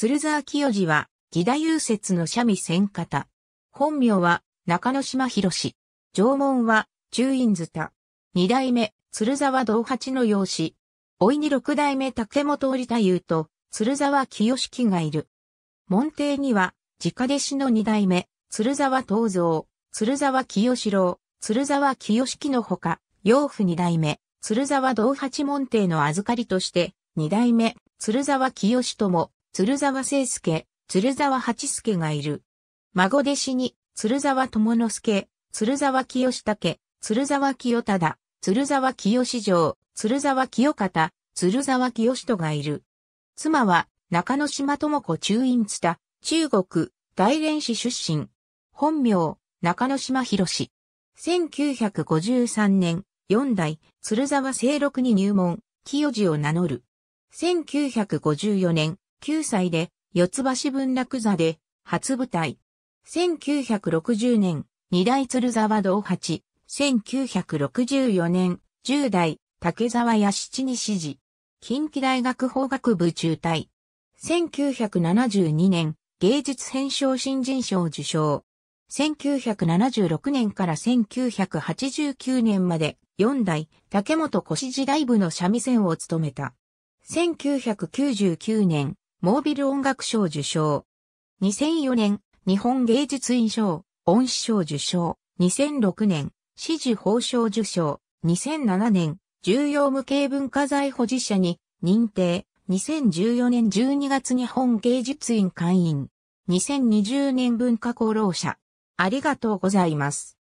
鶴沢清治は、義太遊説の社味線方。本名は、中野島博士。縄文は、中院図太。二代目、鶴沢道八の養子。老いに六代目竹本織太夫と、鶴沢清式がいる。門弟には、直弟子の二代目、鶴沢東蔵、鶴沢清志郎、鶴沢清式のほか、養父二代目、鶴沢道八門弟の預かりとして、二代目、鶴沢清とも、鶴沢聖介、鶴沢八助がいる。孫弟子に、鶴沢智之助、鶴沢清武、鶴沢清忠、鶴沢清城、鶴沢清方、鶴沢清人がいる。妻は、中野島智子中院津田、中国、大連市出身。本名、中野島博士。1953年、四代、鶴沢清六に入門、清治を名乗る。1954年、9歳で四つ橋文楽座で初舞台。1960年、二代鶴沢道八、1964年、10代、竹沢屋七に指示。近畿大学法学部中退。1972年、芸術編賞新人賞受賞。1976年から1989年まで四代竹本越時代部の三味線を務めた。1999年、モービル音楽賞受賞。2004年、日本芸術院賞、恩師賞受賞。2006年、支持法賞受賞。2007年、重要無形文化財保持者に認定。2014年12月日本芸術院会員。2020年文化功労者。ありがとうございます。